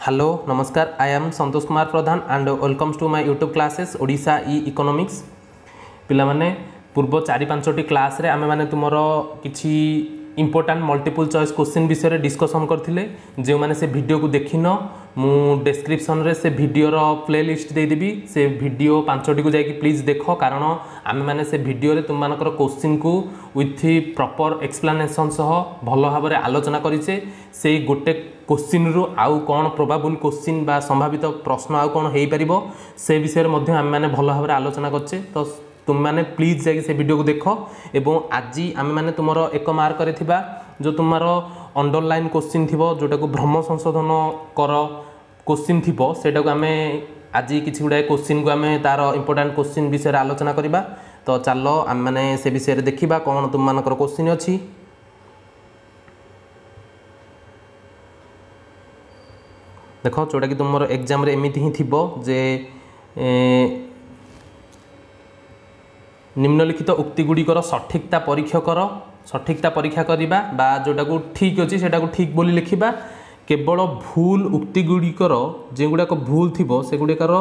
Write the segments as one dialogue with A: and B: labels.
A: Hello, Namaskar. I am Santosh Kumar Pradhan and welcomes to my YouTube classes Odisha E Economics. ପିଲାମାନେ ପୂର୍ବ ଚାରି ପାଞ୍ଚଟି କ୍ଲାସ୍ରେ ଆମେମାନେ ତୁମର କିଛି ଇମ୍ପୋର୍ଟାଣ୍ଟ ମଲ୍ଟିପୁଲ୍ ଚଏସ୍ କୋଶ୍ଚିନ୍ ବିଷୟରେ ଡିସ୍କସନ୍ କରିଥିଲେ ଯେଉଁମାନେ ସେ ଭିଡ଼ିଓକୁ ଦେଖିନ ମୁଁ ଡେସ୍କ୍ରିପ୍ସନ୍ରେ ସେ ଭିଡ଼ିଓର ପ୍ଲେ ଲିଷ୍ଟ ଦେଇଦେବି ସେ ଭିଡ଼ିଓ ପାଞ୍ଚଟିକୁ ଯାଇକି ପ୍ଲିଜ୍ ଦେଖ କାରଣ ଆମେମାନେ ସେ ଭିଡ଼ିଓରେ ତୁମମାନଙ୍କର କୋଶ୍ଚିନ୍କୁ ୱିଥ୍ ପ୍ରପର୍ ଏକ୍ସପ୍ଲାନେସନ୍ ସହ ଭଲ ଭାବରେ ଆଲୋଚନା କରିଛେ ସେଇ ଗୋଟେ କୋଶ୍ଚିନ୍ରୁ ଆଉ କ'ଣ ପ୍ରୋବାବୁଲ୍ କୋଶ୍ଚିନ୍ ବା ସମ୍ଭାବିତ ପ୍ରଶ୍ନ ଆଉ କ'ଣ ହେଇପାରିବ ସେ ବିଷୟରେ ମଧ୍ୟ ଆମେମାନେ ଭଲ ଭାବରେ ଆଲୋଚନା କରିଛେ ତ ତୁମେମାନେ ପ୍ଲିଜ୍ ଯାଇକି ସେ ଭିଡ଼ିଓକୁ ଦେଖ ଏବଂ ଆଜି ଆମେମାନେ ତୁମର ଏକ ମାର୍କରେ ଥିବା ଯେଉଁ ତୁମର ଅଣ୍ଡରଲାଇନ୍ କୋଶ୍ଚିନ୍ ଥିବ ଯେଉଁଟାକୁ ଭ୍ରମ ସଂଶୋଧନ କର କୋଶ୍ଚିନ୍ ଥିବ ସେଇଟାକୁ ଆମେ ଆଜି କିଛି ଗୁଡ଼ାଏ କୋଶ୍ଚିନ୍କୁ ଆମେ ତା'ର ଇମ୍ପୋର୍ଟାଣ୍ଟ କୋଶ୍ଚିନ୍ ବିଷୟରେ ଆଲୋଚନା କରିବା ତ ଚାଲ ଆମେମାନେ ସେ ବିଷୟରେ ଦେଖିବା କ'ଣ ତୁମମାନଙ୍କର କୋଶ୍ଚିନ୍ ଅଛି ଦେଖ ଯେଉଁଟାକି ତୁମର ଏକ୍ଜାମ୍ରେ ଏମିତି ହିଁ ଥିବ ଯେ ନିମ୍ନଲିଖିତ ଉକ୍ତିଗୁଡ଼ିକର ସଠିକତା ପରୀକ୍ଷା କର ସଠିକତା ପରୀକ୍ଷା କରିବା ବା ଯେଉଁଟାକୁ ଠିକ୍ ଅଛି ସେଇଟାକୁ ଠିକ୍ ବୋଲି ଲେଖିବା କେବଳ ଭୁଲ ଉକ୍ତିଗୁଡ଼ିକର ଯେଉଁଗୁଡ଼ାକ ଭୁଲ ଥିବ ସେଗୁଡ଼ିକର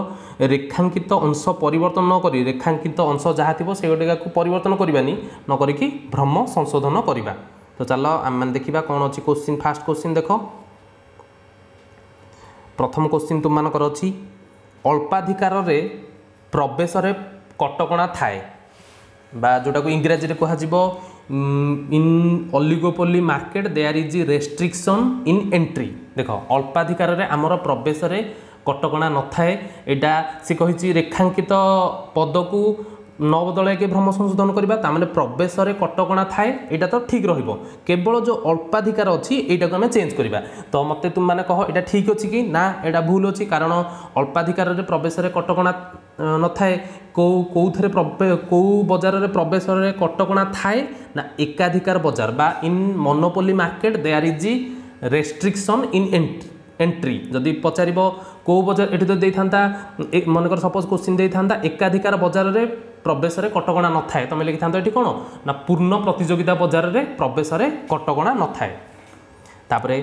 A: ରେଖାଙ୍କିତ ଅଂଶ ପରିବର୍ତ୍ତନ ନକରି ରେଖାଙ୍କିତ ଅଂଶ ଯାହା ଥିବ ସେଗୁଡ଼ିକକୁ ପରିବର୍ତ୍ତନ କରିବାନି ନ କରିକି ଭ୍ରମ ସଂଶୋଧନ କରିବା ତ ଚାଲ ଆମେମାନେ ଦେଖିବା କ'ଣ ଅଛି କୋଶ୍ଚିନ୍ ଫାଷ୍ଟ କୋଶ୍ଚିନ୍ ଦେଖ ପ୍ରଥମ କୋଶ୍ଚିନ୍ ତୁମମାନଙ୍କର ଅଛି ଅଳ୍ପାଧିକାରରେ ପ୍ରବେଶରେ କଟକଣା ଥାଏ ବା ଯେଉଁଟାକୁ ଇଂରାଜୀରେ କୁହାଯିବ in oligopoly market there is restriction in entry ଦେଖ ଅଳ୍ପାଧିକାରରେ ଆମର ପ୍ରବେଶରେ କଟକଣା ନଥାଏ ଏଇଟା ସେ କହିଛି ରେଖାଙ୍କିତ ପଦକୁ ନ ବଦଳାଇକି ଭ୍ରମ ସଂଶୋଧନ କରିବା ତା'ମାନେ ପ୍ରବେଶରେ କଟକଣା ଥାଏ ଏଇଟା ତ ଠିକ୍ ରହିବ କେବଳ ଯେଉଁ ଅଳ୍ପାଧିକାର ଅଛି ଏଇଟାକୁ ଆମେ ଚେଞ୍ଜ କରିବା ତ ମୋତେ ତୁମମାନେ କହ ଏଇଟା ଠିକ୍ ଅଛି କି ନା ଏଇଟା ଭୁଲ ଅଛି କାରଣ ଅଳ୍ପାଧିକାରରେ ପ୍ରବେଶରେ କଟକଣା ନଥାଏ କେଉଁ କେଉଁଥିରେ କେଉଁ ବଜାରରେ ପ୍ରବେଶରେ କଟକଣା ଥାଏ ନା ଏକାଧିକାର ବଜାର ବା in monopoly market there is restriction in entry entry যদি পচারিব কেউ বজার এটি তো দিয়ে মনে কর সপোজ কোশ্চিন দিয়ে একাধিকার বজারের ପ୍ରବେଶରେ କଟକଣା ନଥାଏ ତୁମେ ଲେଖିଥାନ୍ତ ଏଠି କ'ଣ ନା ପୂର୍ଣ୍ଣ ପ୍ରତିଯୋଗିତା ବଜାରରେ ପ୍ରବେଶରେ କଟକଣା ନଥାଏ ତାପରେ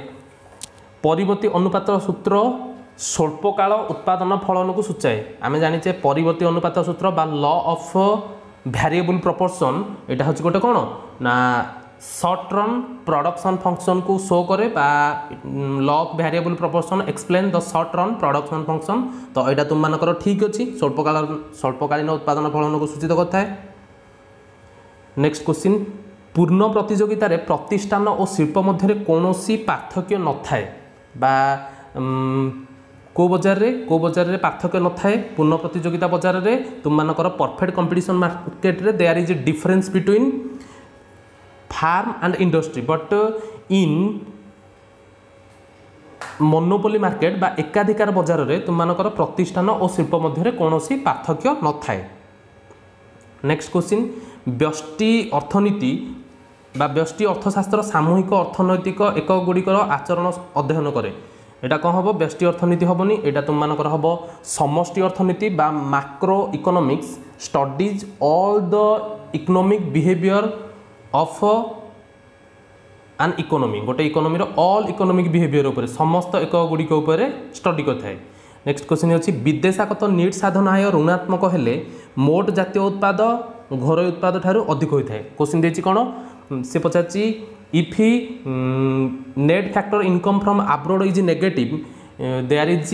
A: ପରିବର୍ତ୍ତୀ ଅନୁପାତ ସୂତ୍ର ସ୍ୱଳ୍ପକାଳ ଉତ୍ପାଦନ ଫଳନକୁ ସୂଚାଏ ଆମେ ଜାଣିଛେ ପରିବର୍ତ୍ତୀ ଅନୁପାତ ସୂତ୍ର ବା ଲ ଅଫ୍ ଭ୍ୟାରିଏବୁଲ୍ প্রপোর্শন ଏଇଟା ହେଉଛି গোটে କଣ ନା শর্ট রন প্রডকশন ফংশনকু শো করে বা law variable proportion explain the short run production function তো এটা তোমার ঠিক অছি স্বল্পকাল স্বল্পকালীন উৎপাদন ফলনকু সূচিত করে নেক্সট কোশ্চিন পূর্ণ প্রতিযোগিতার প্রতিষ্ঠান ও শিল্প মধ্যে কোণী পার্থক্য নথায় বা কেউ বজারে কেউ বজারে পার্থক্য নথায় পূর্ণ প্রতিযোগিতা বজারে তোমার পরফেক্ট কম্পিটিশন মার্কেটে there is a difference between farm and industry but uh, in monopoly market বা একাধিকার বজারে তোমাদের প্রতিষ্ঠান ও শিল্প মধ্যে কোণী পার্থক্য নথায় নেক্সট কোশ্চিন ব্যষ্টি অর্থনীতি বা ব্যষ্টি অর্থশাস্ত্র সামূহিক অর্থনৈতিক এককগুড়ির আচরণ অধ্যয়ন করে এটা কম হব ব্যষ্টি অর্থনীতি হবনি এটা তোমাদের হব সমষ্টি অর্থনীতি বা macro economics studies all the economic behaviour of an economy ଗୋଟେ ଇକୋନୋମିର ଅଲ୍ ଇକୋନୋମିକ୍ ବିହେଭିଅର୍ ଉପରେ ସମସ୍ତ ଏକ ଗୁଡ଼ିକ ଉପରେ ଷ୍ଟଡି କରିଥାଏ ନେକ୍ସଟ କ୍ୱେଶ୍ଚିନ୍ ଅଛି ବିଦେଶାଗତ ନିଟ୍ ସାଧନ ଆୟ ଋଣାତ୍ମକ ହେଲେ ମୋଟ ଜାତୀୟ ଉତ୍ପାଦ ଘରୋଇ ଉତ୍ପାଦ ଠାରୁ ଅଧିକ ହୋଇଥାଏ କ୍ୱେଶ୍ଚିନ୍ ଦେଇଛି କ'ଣ ସେ ପଚାରିଛି if the net factor income from abroad is negative there is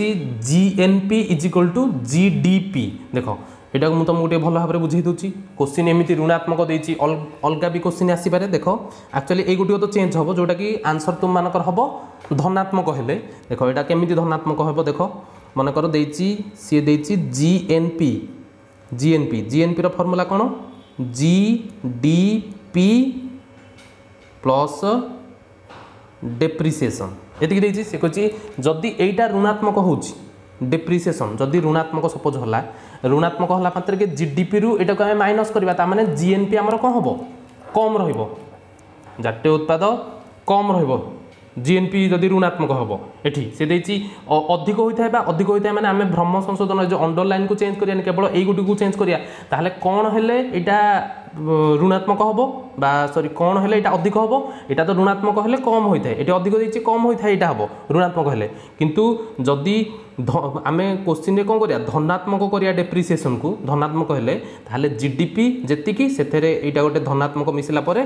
A: G N P is equal to G D P ଦେଖ এটাকে মু তোমাকে ভালো ভাবে বুঝাই দেছি কোশ্চিন এমনি ঋণাত্মক দিয়েছি অলগা বি কোশ্চিন আসিপারে দেখ আকচুয়ালি এই গোটিও তো চেঞ্জ হব যেটা কি আনসর তুম মানকর হব ধনাত্মক হলে দেখ এটা কেমিতি ধনাত্মক হব দেখ মনে কর দিয়েছি সি দিয়েছি G N P G N P G N পির ফর্মুলা কোণ G D P plus depreciation এটি দিয়েছি সে কী যদি এইটা ঋণাত্মক হচ্ছে ଡିପ୍ରିସିଏସନ୍ ଯଦି ଋଣାତ୍ମକ ସପୋଜ୍ ହେଲା ଋଣାତ୍ମକ ହେଲା ମାତ୍ରକେ ଜିଡିପିରୁ ଏଇଟାକୁ ଆମେ ମାଇନସ୍ କରିବା ତା ମାନେ ଜିଏନ୍ପି ଆମର କ'ଣ ହେବ କମ୍ ରହିବ ଜାତୀୟ ଉତ୍ପାଦ କମ୍ ରହିବ জিএনপি যদি ঋণাত্মক হব এটি সে দিয়েছি অধিক হয়ে বা অধিক হয়ে মানে আমি ভ্রম সংশোধন যে অন্ডরলাইন কু চেঞ্জ করিয়া কেবল এইগুটি চেঞ্জ করিয়া তাহলে কোণ হলে এটা ଋଣାତ୍ମକ ହେବ বা ସରି କ'ଣ ହେଲେ ଏଇଟା ଅଧିକ ହେବ ଏଇଟା ତ ଋଣାତ୍ମକ ହେଲେ କମ୍ ହୋଇଥାଏ ଏଠି ଅଧିକ ଦେଇଛି କମ୍ ହୋଇଥାଏ ଏଇଟା ହେବ ଋଣାତ୍ମକ ହେଲେ କିନ୍ତୁ ଯଦି ଆମେ କୋଶ୍ଚିନ୍ରେ କ'ଣ କରିବା ଧନାତ୍ମକ କରିବା ଡେପ୍ରିସିଏସନ୍କୁ ଧନାତ୍ମକ ହେଲେ ତାହେଲେ ଜି ଡି ପି ଯେତିକି ସେଥିରେ ଏଇଟା ଗୋଟେ ଧନାତ୍ମକ ମିଶିଲା ପରେ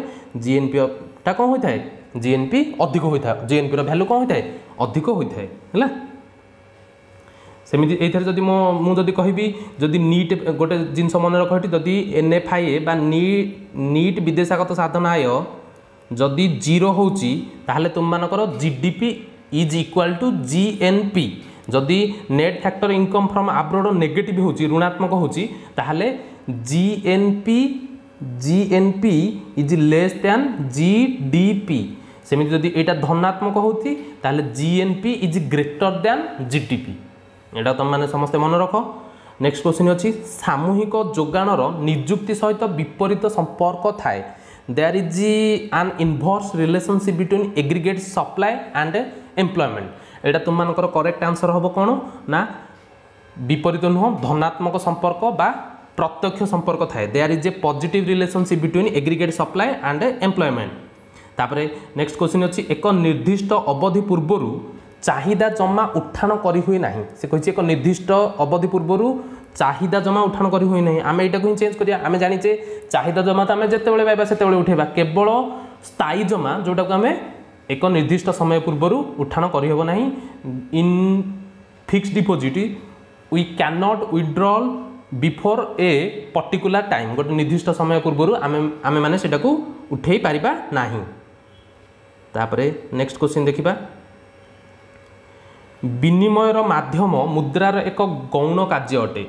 A: ଜିଏନ୍ପିଟା କ'ଣ ହୋଇଥାଏ ଜିଏନ୍ପି ଅଧିକ ହୋଇଥାଏ ଜିଏନ୍ପିର ଭ୍ୟାଲୁ କ'ଣ ହୋଇଥାଏ ଅଧିକ ହୋଇଥାଏ ହେଲା সেমিতি এইথরে যদি মো মু যদি কহিবি যদি নিট গোটে জিনিস মনে রখ এটি যদি এনএফআইএ বা নিট বিদেশাগত সাধন আয় যদি জিরো হচ্ছে তাহলে তোমাদের GDP is equal to GNP যদি net factor income from abroad negative হচ্ছে ঋণাত্মক হচ্ছে তাহলে GNP GNP is less than GDP সেমিতি যদি এটা ধনাত্মক হচ্ছে তাহলে GNP is greater than GDP এটা তুমি সমস্তে মনে রখ নেক্সট কোশ্চিন অছি সামূহিক যোগাণর নিযুক্তি সহিত বিপরীত সম্পর্ক থাকে there is an inverse relationship between aggregate supply and employment এটা তোমার করেক্ট আনসর হব কোণ না বিপরীত নুহ ধনাত্মক সম্পর্ক বা প্রত্যক্ষ সম্পর্ক থাকে there is a positive relationship between aggregate supply and employment তাপরে নেক্সট কোশ্চিন অছি এক নির্দিষ্ট অবধি পূর্বরু চাহিদা জমা উত্থান করি হুয়ে না সে কে এক নির্দিষ্ট অবধি পূর্বর চাহিদা জমা উত্থান করি হুয়ে না আমি এইটাকে হি চেঞ্জ করি আমি জানিছে চাহিদা জমা তো আমি যেতবে পাইবা সেতবে উঠেবা কেবল স্থায়ী জমা যেটা আমি এক নির্দিষ্ট সময় পূর্বর উত্থান হব না in fixed deposit we can not withdraw before a particular time গোটে নির্দিষ্ট সময় পূর্বর আমি আমি মানে সেটা উঠাই পারিবা না তাপরে নেক্সট কোশ্চিন দেখিবা ବିନିମୟର ମାଧ୍ୟମ ମୁଦ୍ରାର ଏକ ଗୌଣ କାର୍ଯ୍ୟ ଅଟେ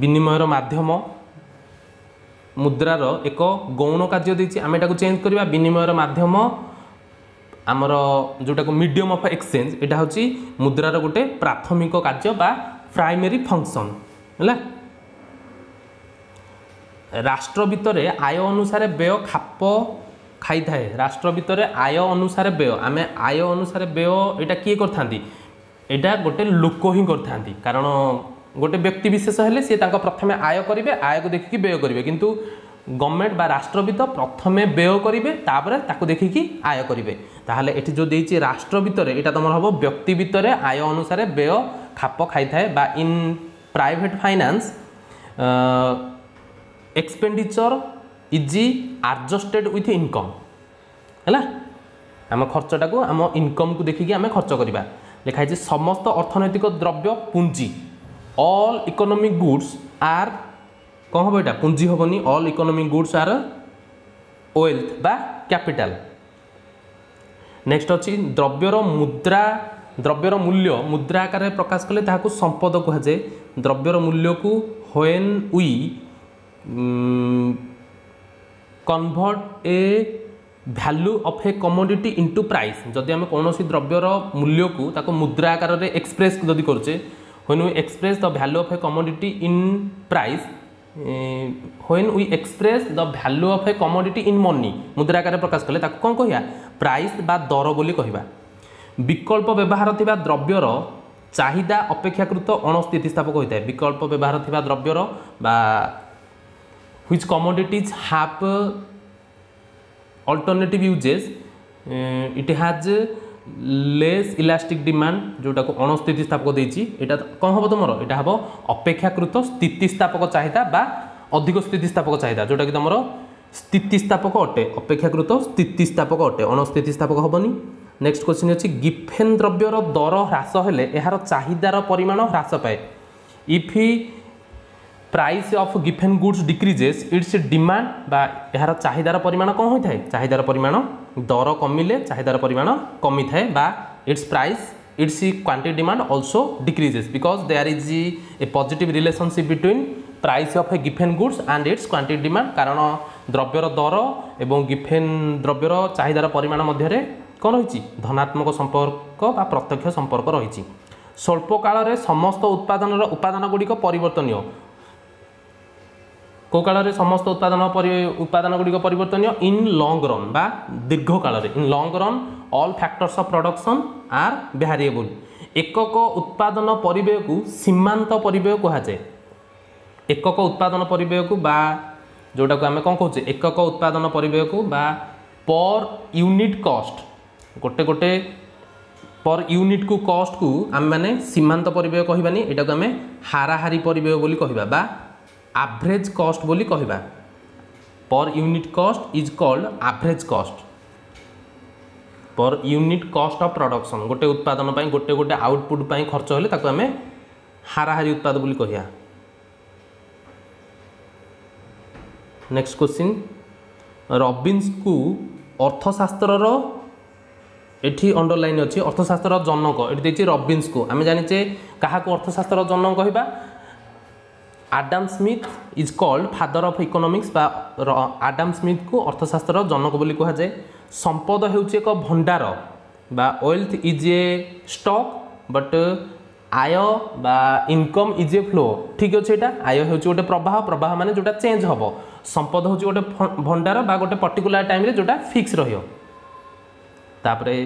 A: ବିନିମୟର ମାଧ୍ୟମ ମୁଦ୍ରାର ଏକ ଗୌଣ କାର୍ଯ୍ୟ ଦେଇଛି ଆମେ ଏଟାକୁ ଚେଞ୍ଜ କରିବା ବିନିମୟର ମାଧ୍ୟମ ଆମର ଯେଉଁଟାକୁ ମିଡ଼ିୟମ୍ ଅଫ୍ ଏକ୍ସଚେଞ୍ଜ ଏଇଟା ହେଉଛି ମୁଦ୍ରାର ଗୋଟେ ପ୍ରାଥମିକ କାର୍ଯ୍ୟ ବା ପ୍ରାଇମେରୀ ଫଙ୍କସନ୍ ହେଲା ରାଷ୍ଟ୍ର ଭିତରେ ଆୟ ଅନୁସାରେ ବ୍ୟୟ ଖାପ ଖାଇଥାଏ ରାଷ୍ଟ୍ର ଭିତରେ ଆୟ ଅନୁସାରେ ବ୍ୟୟ ଆମେ ଆୟ ଅନୁସାରେ ବ୍ୟୟ ଏଇଟା କିଏ କରିଥାନ୍ତି ଏଇଟା ଗୋଟେ ଲୋକ ହିଁ କରିଥାନ୍ତି କାରଣ ଗୋଟେ ବ୍ୟକ୍ତି ବିଶେଷ ହେଲେ ସିଏ ତାଙ୍କ ପ୍ରଥମେ ଆୟ କରିବେ ଆୟକୁ ଦେଖିକି ବ୍ୟୟ କରିବେ କିନ୍ତୁ ଗଭର୍ଣ୍ଣମେଣ୍ଟ ବା ରାଷ୍ଟ୍ରବିତ ପ୍ରଥମେ ବ୍ୟୟ କରିବେ ତାପରେ ତାକୁ ଦେଖିକି ଆୟ କରିବେ ତାହେଲେ ଏଠି ଯେଉଁ ଦେଇଛି ରାଷ୍ଟ୍ର ଭିତରେ ଏଇଟା ତୁମର ହେବ ବ୍ୟକ୍ତି ଭିତରେ ଆୟ ଅନୁସାରେ ବ୍ୟୟ ଖାପ ଖାଇଥାଏ ବା in private finance expenditure is adjusted with income ହେଲା ଆମ ଖର୍ଚ୍ଚଟାକୁ ଆମ ଇନକମ୍କୁ ଦେଖିକି ଆମେ ଖର୍ଚ୍ଚ କରିବା ଲେଖା ହେଇଛି ସମସ୍ତ ଅର୍ଥନୈତିକ ଦ୍ରବ୍ୟ ପୁଞ୍ଜି ଅଲ୍ ଇକୋନୋମିକ୍ ଗୁଡ୍ସ ଆର୍ କ'ଣ ହେବ ଏଇଟା ପୁଞ୍ଜି ହେବନି all economic goods are wealth ବା କ୍ୟାପିଟାଲ ନେକ୍ସଟ ଅଛି ଦ୍ରବ୍ୟର ମୁଦ୍ରା ଦ୍ରବ୍ୟର ମୂଲ୍ୟ ମୁଦ୍ରା ଆକାରରେ ପ୍ରକାଶ କଲେ ତାହାକୁ ସମ୍ପଦ କୁହାଯାଏ ଦ୍ରବ୍ୟର ମୂଲ୍ୟକୁ when we convert a value of a commodity into price ଯଦି ଆମେ କୌଣସି ଦ୍ରବ୍ୟର ମୂଲ୍ୟକୁ ତାକୁ ମୁଦ୍ରା ଆକାରରେ ଏକ୍ସପ୍ରେସ୍ ଯଦି କରୁଛେ when we express the value of a commodity in price when we express the value of a commodity in money ମୁଦ୍ରା ଆକାରରେ ପ୍ରକାଶ କଲେ ତାକୁ କ'ଣ କହିବା ପ୍ରାଇସ୍ ବା ଦର ବୋଲି କହିବା ବିକଳ୍ପ ବ୍ୟବହାର ଥିବା ଦ୍ରବ୍ୟର ଚାହିଦା ଅପେକ୍ଷାକୃତ ଅଣସ୍ଥିତିସ୍ଥାପକ ହୋଇଥାଏ ବିକଳ୍ପ ବ୍ୟବହାର ଥିବା ଦ୍ରବ୍ୟର ବା which commodities have uh, alternative uses uh, it has uh, less elastic demand যেটাকে অণস্থিতিস্থাপক দিয়েছি এটা কম হব তোমার এটা হব অপেক্ষাকৃত স্থিতিস্থাপক চাহিদা বা অধিক স্থিতিস্থাপক চাহিদা যেটাকি তোমার স্থিতিস্থাপক অটে অপেক্ষাকৃত স্থিতিস্থাপক অটে অণস্থিতিস্থাপক হবনি নেক্সট কোশ্চিন অছি গিফেন দ্রব্যর দর হ্রাস হলে এর চাহিদার পরিমাণ হ্রাস পায়ে if price of Giffen goods decreases its demand বা এর চাহিদার পরিমাণ কম হয়ে থাকে চাহিদার পরিমাণ দর কমিলে চাহিদার পরিমাণ কমি থাকে বা its price its quantity demand also decreases because there is a positive relationship between price of a Giffen goods and its quantity demand কারণ দ্রব্যর দর এবং গিফেন দ্রব্যর চাহিদার পরিমাণ মধ্যে କ'ଣ ରହିଛି ଧନାତ୍ମକ ସମ୍ପର୍କ ବା ପ୍ରତ୍ୟକ୍ଷ ସମ୍ପର୍କ ରହିଛି ସ୍ୱଳ୍ପକାଳରେ ସମସ୍ତ ଉତ୍ପାଦନର ଉପାଦାନଗୁଡ଼ିକ ପରିବର୍ତ୍ତନୀୟ କୋକାଳରେ ସମସ୍ତ ଉତ୍ପାଦନ ଉତ୍ପାଦନ ଗୁଡ଼ିକ ପରିବର୍ତ୍ତନୀୟ ଇନ୍ ଲଙ୍ଗ୍ ରନ୍ ବା ଦୀର୍ଘ କାଳରେ in long run all factors of production are variable ଏକକ ଉତ୍ପାଦନ ପରିବ୍ୟୟକୁ ସୀମାନ୍ତ ପରିବ୍ୟୟ କୁହାଯାଏ ଏକକ ଉତ୍ପାଦନ ପରିବ୍ୟୟକୁ ବା ଯେଉଁଟାକୁ ଆମେ କ'ଣ କହୁଛେ ଏକକ ଉତ୍ପାଦନ ପରିବ୍ୟୟକୁ ବା ପର୍ ୟୁନିଟ୍ କଷ୍ଟ ଗୋଟେ ଗୋଟେ ପର୍ ୟୁନିଟ୍କୁ କଷ୍ଟକୁ ଆମେମାନେ ସୀମାନ୍ତ ପରିବ୍ୟୟ କହିବାନି ଏଇଟାକୁ ଆମେ ହାରାହାରି ପରିବ୍ୟୟ ବୋଲି କହିବା ବା ଆଭରେଜ୍ କଷ୍ଟ ବୋଲି କହିବା per unit cost is called average cost per unit cost of production ଗୋଟେ ଉତ୍ପାଦନ ପାଇଁ ଗୋଟେ ଗୋଟେ ଆଉଟପୁଟ୍ ପାଇଁ ଖର୍ଚ୍ଚ ହେଲେ ତାକୁ ଆମେ ହାରାହାରି ଉତ୍ପାଦ ବୋଲି କହିବା ନେକ୍ସଟ କ୍ୱେଶ୍ଚିନ୍ ରବିନ୍ସଙ୍କୁ ଅର୍ଥଶାସ୍ତ୍ରର ଏଠି ଅଣ୍ଡରଲାଇନ୍ ଅଛି ଅର୍ଥଶାସ୍ତ୍ରର ଜନକ ଏଠି ଦେଇଛି ରବିନ୍ସକୁ ଆମେ ଜାଣିଛେ କାହାକୁ ଅର୍ଥଶାସ୍ତ୍ରର ଜନକ କହିବା Adam Smith is called father of economics ବା ଆଡ଼ାମ୍ ସ୍ମିଥ୍କୁ ଅର୍ଥଶାସ୍ତ୍ରର ଜନକ ବୋଲି କୁହାଯାଏ ସମ୍ପଦ ହେଉଛି ଏକ ଭଣ୍ଡାର ବା wealth is a stock but ଆୟ ବା ଇନକମ୍ ଇଜ୍ ଏ ଫ୍ଲୋ ଠିକ୍ ଅଛି ଏଇଟା ଆୟ ହେଉଛି ଗୋଟେ ପ୍ରବାହ ପ୍ରବାହ ମାନେ ଯେଉଁଟା ଚେଞ୍ଜ ହେବ ସମ୍ପଦ ହେଉଛି ଗୋଟେ ଭଣ୍ଡାର ବା ଗୋଟେ ପର୍ଟିକୁଲାର ଟାଇମ୍ରେ ଯେଉଁଟା ଫିକ୍ସ ରହିବ ତାପରେ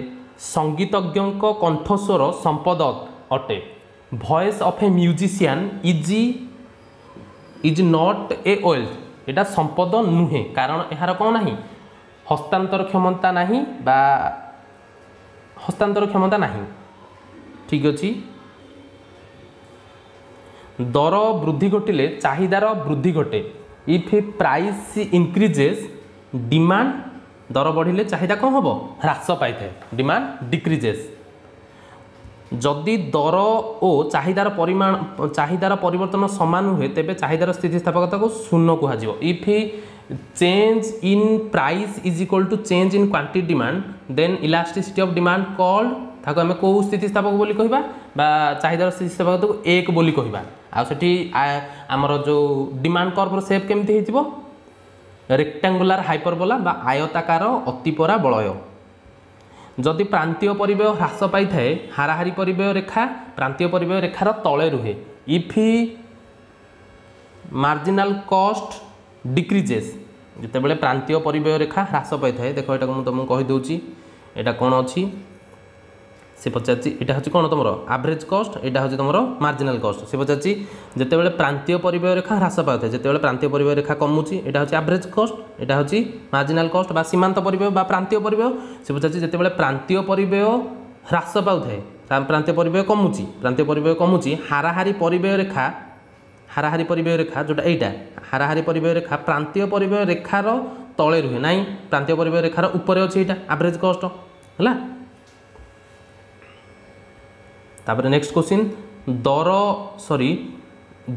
A: ସଙ୍ଗୀତଜ୍ଞଙ୍କ କଣ୍ଠସ୍ୱର ସମ୍ପଦ ଅଟେ voice of a musician is is not a wealth এটা সম্পদ নুহে কারণ এর কম না হস্তান্তর ক্ষমতা না বা হস্তান্তর ক্ষমতা না ঠিক অছি দর বৃদ্ধি ঘটিলে চাহিদার বৃদ্ধি ঘটে ইফ প্রাইস ইনক্রিজেস ডিমান্ড দর বঢ়িলে চাহিদা কম হব হ্রাস পাই ডিমান্ড ডিক্রিজেস ଯଦି ଦର ଓ ଚାହିଦାର ପରିମାଣ ଚାହିଦାର ପରିବର୍ତ୍ତନ ସମାନ ହୁଏ ତେବେ ଚାହିଦାର ସ୍ଥିତିସ୍ଥାପକତାକୁ ଶୂନ କୁହାଯିବ if change in price is equal to change in quantity demand then elasticity of demand called ତାକୁ ଆମେ କେଉଁ ସ୍ଥିତିସ୍ଥାପକ ବୋଲି କହିବା ବା ଚାହିଦାର ସ୍ଥିତିସ୍ଥାପକତାକୁ ଏକ ବୋଲି କହିବା ଆଉ ସେଠି ଆମର ଯେଉଁ ଡିମାଣ୍ଡ କର୍ଭର ସେପ୍ କେମିତି ହେଇଥିବ ରେକ୍ଟାଙ୍ଗୁଲାର ହାଇପରବୋଲା ବା ଆୟତାକାର ଅତିପରା ବଳୟ ଯଦି ପ୍ରାନ୍ତୀୟ ପରିବେୟ ହ୍ରାସ ପାଇଥାଏ ହାରାହାରି ପରିବେୟ ରେଖା ପ୍ରାନ୍ତୀୟ ପରିବେୟ ରେଖାର ତଳେ ରୁହେ ଇଫି ମାର୍ଜିନାଲ କଷ୍ଟ ଡିକ୍ରିଜେସ୍ ଯେତେବେଳେ ପ୍ରାନ୍ତୀୟ ପରିବେୟ ରେଖା ହ୍ରାସ ପାଇଥାଏ ଦେଖ ଏଇଟାକୁ ମୁଁ ତୁମକୁ କହିଦେଉଛି ଏଇଟା କ'ଣ ଅଛି সে পচারছি এটা হচ্ছে কোণ তোমার আভরেজ কস্ট এটা হচ্ছে তোমার মার্জিনাল কস্ট সে পচারছি যেতবে প্রান্তীয় পরিবয় রেখা হ্রাস পাওয়া যেতবে প্রান্তীয় পরিবয় রেখা কমুচি এটা হচ্ছে আভরেজ কস্ট এটা হচ্ছে মার্জিনাল কস্ট বা সীমান্ত পরিবয় বা প্রান্তীয় পরিবয় সে পচারছি যেতবে প্রান্তীয় পরিবয় হ্রাস পাওয়া প্রান্তীয় পরিবয় কমুচি প্রান্তীয় পরিবয় কমুচি হারাহারি পরিবয় রেখা হারাহারি পরিবয় রেখা যেটা এইটা হারাহারি পরিবয় রেখা প্রান্তীয় পরিবয় রেখার তলে রুহে না প্রান্তীয় পরিবয় রেখার উপরে অছে এটা আভরেজ কস্ট হ্যাঁ ତାପରେ ନେକ୍ସଟ କୋଶ୍ଚିନ୍ ଦର ସରି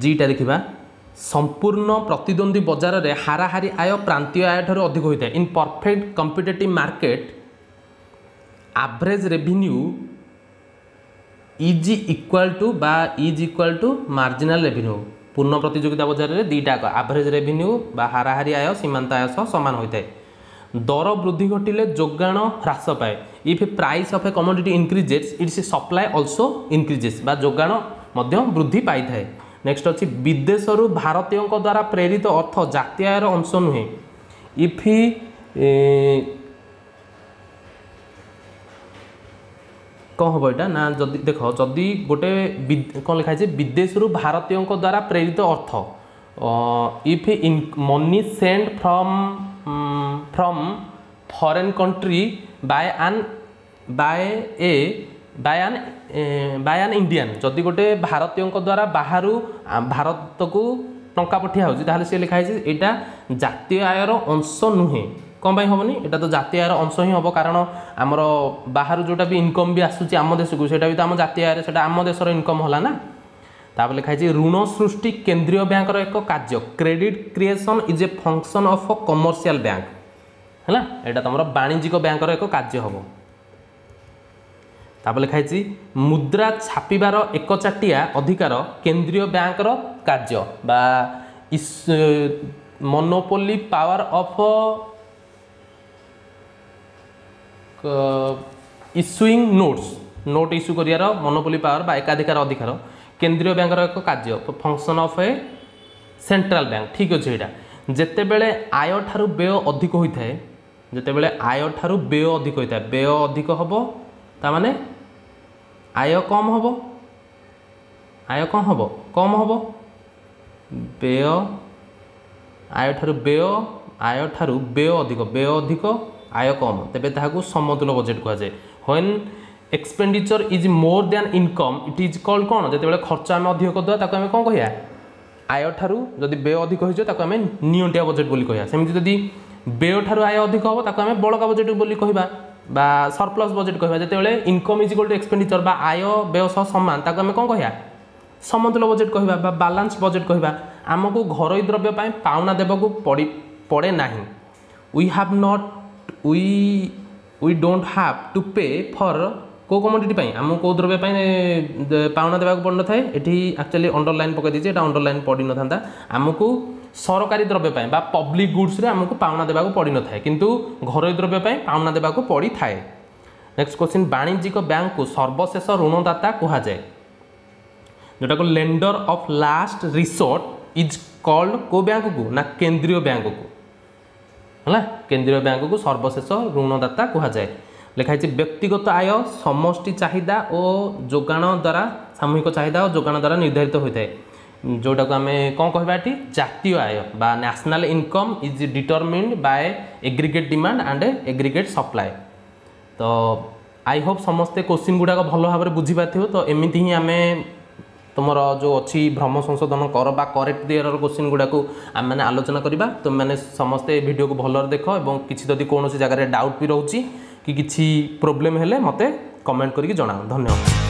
A: ଜିଟା ଦେଖିବା ସମ୍ପୂର୍ଣ୍ଣ ପ୍ରତିଦ୍ୱନ୍ଦ୍ୱୀ ବଜାରରେ ହାରାହାରି ଆୟ ପ୍ରାନ୍ତୀୟ ଆୟଠାରୁ ଅଧିକ ହୋଇଥାଏ in perfect competitive market average revenue is equal to ବା is equal to marginal revenue ପୂର୍ଣ୍ଣ ପ୍ରତିଯୋଗିତା ବଜାରରେ ଦୁଇଟା ଆଭରେଜ୍ ରେଭିନ୍ୟୁ ବା ହାରାହାରି ଆୟ ସୀମାନ୍ତ ଆୟ ସହ ସମାନ ହୋଇଥାଏ দর বৃদ্ধি ঘটলে যোগাণ হ্রাস পায় if price of a commodity increases its supply also increases বা যোগান বৃদ্ধি পাই থাকে নেক্সট অছি বিদেশর ভারতীয় দ্বারা প্রেরিত অর্থ জাতীয় আয়ের অংশ নুহে ইফ কব এটা না যদি দেখ যদি গোটে কম লেখা বিদেশর ভারতীয় দ্বারা প্রেরিত অর্থ if in money send from um, from foreign country by an by a by an by an indian ଯଦି ଗୋଟେ ଭାରତୀୟଙ୍କ ଦ୍ୱାରା ବାହାରୁ ଭାରତକୁ ଟଙ୍କା ପଠା ହେଉଛି ତାହେଲେ ସେ ଲେଖା ହେଇଛି ଏଇଟା ଜାତୀୟ ଆୟର ଅଂଶ ନୁହେଁ କ'ଣ ପାଇଁ ହେବନି ଏଇଟା ତ ଜାତୀୟ ଆୟର ଅଂଶ ହିଁ ହେବ କାରଣ ଆମର ବାହାରୁ ଯେଉଁଟା ବି ଇନକମ୍ ବି ଆସୁଛି ଆମ ଦେଶକୁ ସେଇଟା ବି ତ ଆମ ଜାତୀୟ ଆୟରେ ସେଇଟା ଆମ ଦେଶର ଇନକମ୍ ହେଲା ନା তাপরে লেখা হয়েছে ঋণ সৃষ্টি কেন্দ্রীয় ব্যাঙ্কর এক কাজ credit creation is a function of a commercial bank হ্যাঁ এটা তোমার বাণিজ্যিক ব্যাঙ্কর এক কাজ হব তাপরে লেখা হয়েছে মুদ্রা ছাপিবার একচাটিয়া অধিকার কেন্দ্রীয় ব্যাঙ্কর কাজ বা is monopoly power of issuing notes note issue করিয়ার মনোপলি পাওয়ার বা একাধিকার অধিকার কেন্দ্রীয় ব্যাঙ্কর এক কাজ function of a central bank ঠিক আছে এটা যেতবে আয় ঠার ব্যয় অধিক হয়ে থাকে যেতবে আয় ঠার ব্যয় অধিক হয়ে থাকে ব্যয় অধিক হব তা মানে আয় কম হব আয় কম হব কম হব ব্যয় আয় ঠার ব্যয় আয় ঠার ব্যয় অধিক ব্যয় অধিক আয় কম তেবে তাহলে সমতুল বজেট কুহযায় when expenditure is more than income it is called कौन जो खर्च आम अधिक करदा आम कौन कह आय ठू जदि व्यय अधिक होटिया बजेट बोली कह सेम जी व्यय ठू आय अधिक हम ताको आम बड़का बजेट बोली कह सरप्लस बजेट कह जो इनकम इज गोल्ड एक्सपेडिचर आय व्यय सह सामान आम कौन कह समतुल बजेट कह बालान्स बजेट कह आमको घर द्रव्य पाउना देवाक पड़े ना we have not we we डोट हाव टू पे फर କେଉଁ କମୋଡିଟି ପାଇଁ ଆମକୁ କେଉଁ ଦ୍ରବ୍ୟ ପାଇଁ ପାଉଣା ଦେବାକୁ ପଡ଼ିନଥାଏ ଏଠି ଆକ୍ଚୁଆଲି ଅଣ୍ଡରଲାଇନ୍ ପକାଇ ଦେଇଛି ଏଇଟା ଅଣ୍ଡରଲାଇନ୍ ପଡ଼ିନଥାନ୍ତା ଆମକୁ ସରକାରୀ ଦ୍ରବ୍ୟ ପାଇଁ ବା ପବ୍ଲିକ୍ ଗୁଡ୍ସରେ ଆମକୁ ପାଉଣା ଦେବାକୁ ପଡ଼ିନଥାଏ କିନ୍ତୁ ଘରୋଇ ଦ୍ରବ୍ୟ ପାଇଁ ପାଉଣା ଦେବାକୁ ପଡ଼ିଥାଏ ନେକ୍ସଟ କ୍ୱେଶ୍ଚିନ୍ ବାଣିଜ୍ୟିକ ବ୍ୟାଙ୍କକୁ ସର୍ବଶେଷ ଋଣଦାତା କୁହାଯାଏ ଯେଉଁଟାକୁ lender of last resort is called କେଉଁ ବ୍ୟାଙ୍କକୁ ନା କେନ୍ଦ୍ରୀୟ ବ୍ୟାଙ୍କକୁ ହେଲା କେନ୍ଦ୍ରୀୟ ବ୍ୟାଙ୍କକୁ ସର୍ବଶେଷ ଋଣଦାତା କୁହାଯାଏ লেখা হয়েছে ব্যক্তিগত আয় সমষ্টি চাহিদা ও যোগাণ দ্বারা সামূহিক চাহিদা ও যোগাণ দ্বারা নির্ধারিত হয়ে ଯେଉଁଟାକୁ ଆମେ କ'ଣ କହିବା ଏଠି ଜାତୀୟ ଆୟ ବା national income is determined by aggregate demand and aggregate supply ତ ଆଇ ହୋପ୍ ସମସ୍ତେ କୋଶ୍ଚିନ୍ ଗୁଡ଼ାକ ଭଲ ଭାବରେ ବୁଝିପାରିଥିବ ତ ଏମିତି ହିଁ ଆମେ ତୁମର ଯେଉଁ ଅଛି ଭ୍ରମ ସଂଶୋଧନ କର ବା କରେକ୍ଟ ଦି ଏରର କୋଶ୍ଚିନ୍ ଗୁଡ଼ାକୁ ଆମେମାନେ ଆଲୋଚନା କରିବା ତୁମେମାନେ ସମସ୍ତେ ଭିଡ଼ିଓକୁ ଭଲରେ ଦେଖ ଏବଂ କିଛି ଯଦି କୌଣସି ଜାଗାରେ ଡାଉଟ୍ ବି ରହୁଛି କି କିଛି ପ୍ରୋବ୍ଲେମ୍ ହେଲେ ମୋତେ କମେଣ୍ଟ କରିକି ଜଣାଅ ଧନ୍ୟବାଦ